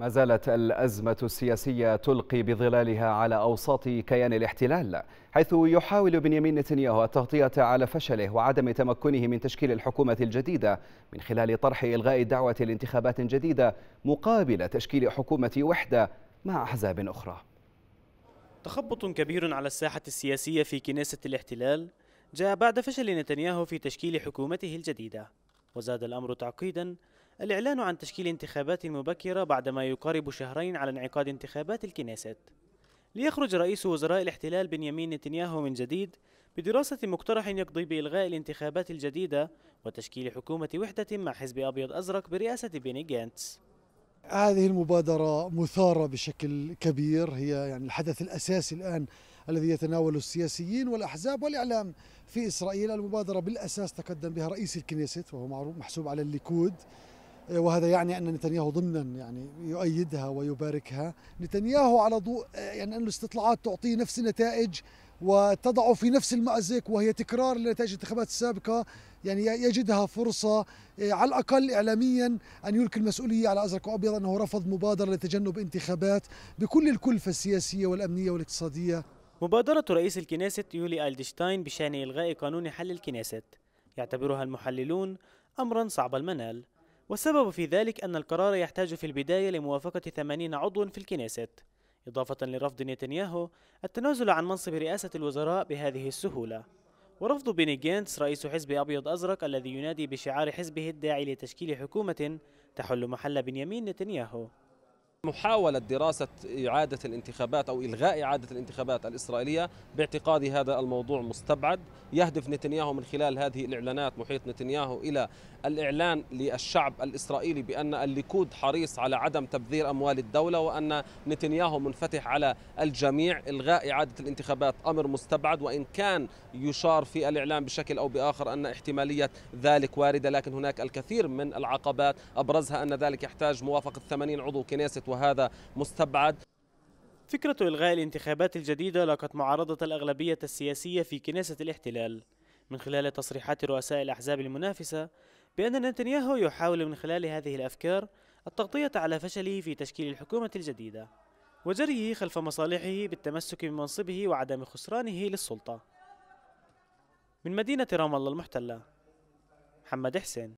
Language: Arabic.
ما زالت الأزمة السياسية تلقي بظلالها على أوساط كيان الاحتلال حيث يحاول بنيامين نتنياهو التغطية على فشله وعدم تمكنه من تشكيل الحكومة الجديدة من خلال طرح إلغاء الدعوة لانتخابات جديدة مقابل تشكيل حكومة وحدة مع أحزاب أخرى تخبط كبير على الساحة السياسية في كنيسة الاحتلال جاء بعد فشل نتنياهو في تشكيل حكومته الجديدة وزاد الأمر تعقيدا الإعلان عن تشكيل انتخابات مبكرة بعدما يقارب شهرين على انعقاد انتخابات الكنيست ليخرج رئيس وزراء الاحتلال بنيامين نتنياهو من جديد بدراسة مقترح يقضي بإلغاء الانتخابات الجديدة وتشكيل حكومة وحدة مع حزب أبيض أزرق برئاسة بيني جانتس هذه المبادرة مثارة بشكل كبير هي يعني الحدث الأساسي الآن الذي يتناول السياسيين والأحزاب والإعلام في إسرائيل المبادرة بالأساس تقدم بها رئيس الكنيست وهو معروف محسوب على الليكود إيه، وهذا يعني ان نتنياهو ضمنا يعني يؤيدها ويباركها نتنياهو على ضوء إيه، يعني ان الاستطلاعات تعطيه نفس النتائج وتضعه في نفس المأزق وهي تكرار لنتائج الانتخابات السابقة يعني يجدها فرصة إيه، على الأقل إعلاميا أن يلقي المسؤولية على أزرق وأبيض أنه رفض مبادرة لتجنب انتخابات بكل الكلفة السياسية والأمنية والاقتصادية مبادرة رئيس الكنيسة يولي ألدشتاين بشأن إلغاء قانون حل الكنيسة يعتبرها المحللون أمرا صعب المنال والسبب في ذلك أن القرار يحتاج في البداية لموافقة 80 عضو في الكنيست إضافة لرفض نتنياهو التنازل عن منصب رئاسة الوزراء بهذه السهولة ورفض بيني جينتس رئيس حزب أبيض أزرق الذي ينادي بشعار حزبه الداعي لتشكيل حكومة تحل محل بنيامين نتنياهو محاولة دراسة إعادة الانتخابات أو إلغاء إعادة الانتخابات الإسرائيلية باعتقادي هذا الموضوع مستبعد يهدف نتنياهو من خلال هذه الإعلانات محيط نتنياهو إلى الإعلان للشعب الإسرائيلي بأن الليكود حريص على عدم تبذير أموال الدولة وأن نتنياهو منفتح على الجميع إلغاء إعادة الانتخابات أمر مستبعد وإن كان يشار في الإعلان بشكل أو بآخر أن احتمالية ذلك واردة لكن هناك الكثير من العقبات أبرزها أن ذلك يحتاج موافقة 80 عضو كنيسة وهذا مستبعد فكرة إلغاء الانتخابات الجديدة لاقت معارضة الأغلبية السياسية في كنيسة الاحتلال من خلال تصريحات رؤساء الأحزاب المنافسة بأن نتنياهو يحاول من خلال هذه الأفكار التغطية على فشله في تشكيل الحكومة الجديدة وجريه خلف مصالحه بالتمسك بمنصبه وعدم خسرانه للسلطة من مدينة رام الله المحتلة محمد حسين